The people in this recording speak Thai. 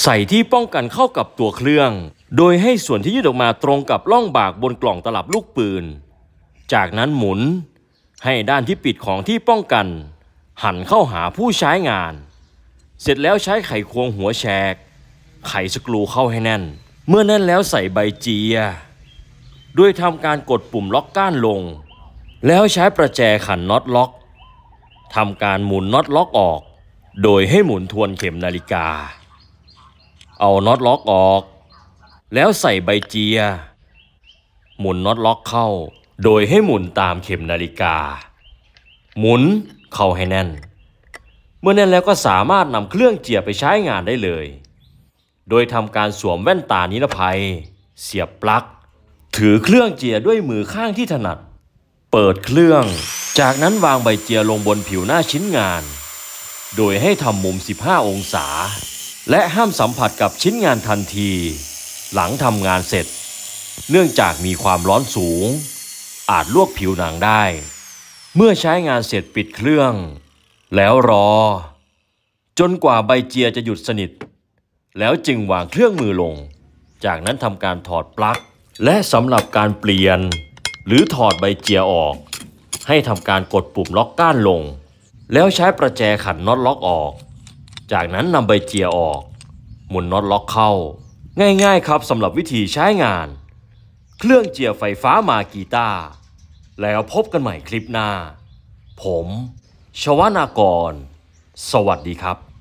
ใส่ที่ป้องกันเข้ากับตัวเครื่อง โดยให้ส่วนที่ยืดออกมาตรงกับล่องบากบนกล่องตลับลูกปืน จากนั้นหมุนให้ด้านที่ปิดของที่ป้องกัน หันเข้าหาผู้ใช้งาน เสร็จแล้วใช้ไขควงหัวแฉกไขสกรูเข้าให้แน่น เมื่อแน่นแล้วใส่ใบเจีย้วยทำการกดปุ่มล็อกก้านลง แล้วใช้ประแจขันน็อตล็อก ทำการหมุนน็อตล็อกออก โดยให้หมุนทวนเข็มนาฬิกาเอาน็อตล็อกออก แล้วใส่ใบเจีย หมุนน็อตล็อกเข้า โดยให้หมุนตามเข็มนาฬิกา หมุนเข้าให้แน่น เมื่อแน่นแล้วก็สามารถนำเครื่องเจียไปใช้งานได้เลย โดยทำการสวมแว่นตานิรภัย เสียบปลั๊กถือเครื่องเจียด้วยมือข้างที่ถนัด เปิดเครื่องจากนั้นวางใบเจียลงบนผิวหน้าชิ้นงาน โดยให้ทำมุม 15 องศาและห้ามสัมผัสกับชิ้นงานทันที หลังทำงานเสร็จ เนื่องจากมีความร้อนสูง อาจลวกผิวหนังได้ เมื่อใช้งานเสร็จปิดเครื่อง แล้วรอ จนกว่าใบเจียจะหยุดสนิท แล้วจึงวางเครื่องมือลง จากนั้นทำการถอดปลั๊กและสำหรับการเปลี่ยน หรือถอดใบเจียออก ให้ทำการกดปุ่มล็อกก้านลง แล้วใช้ประแจขันน็อตล็อกออกจากนั้นนำใบเจียออก หมุนน็อตล็อกเข้า ง่ายๆครับสำหรับวิธีใช้งาน เครื่องเจียไฟฟ้ามากีตาร์แล้วพบกันใหม่คลิปหน้า ผม ชวนากร สวัสดีครับ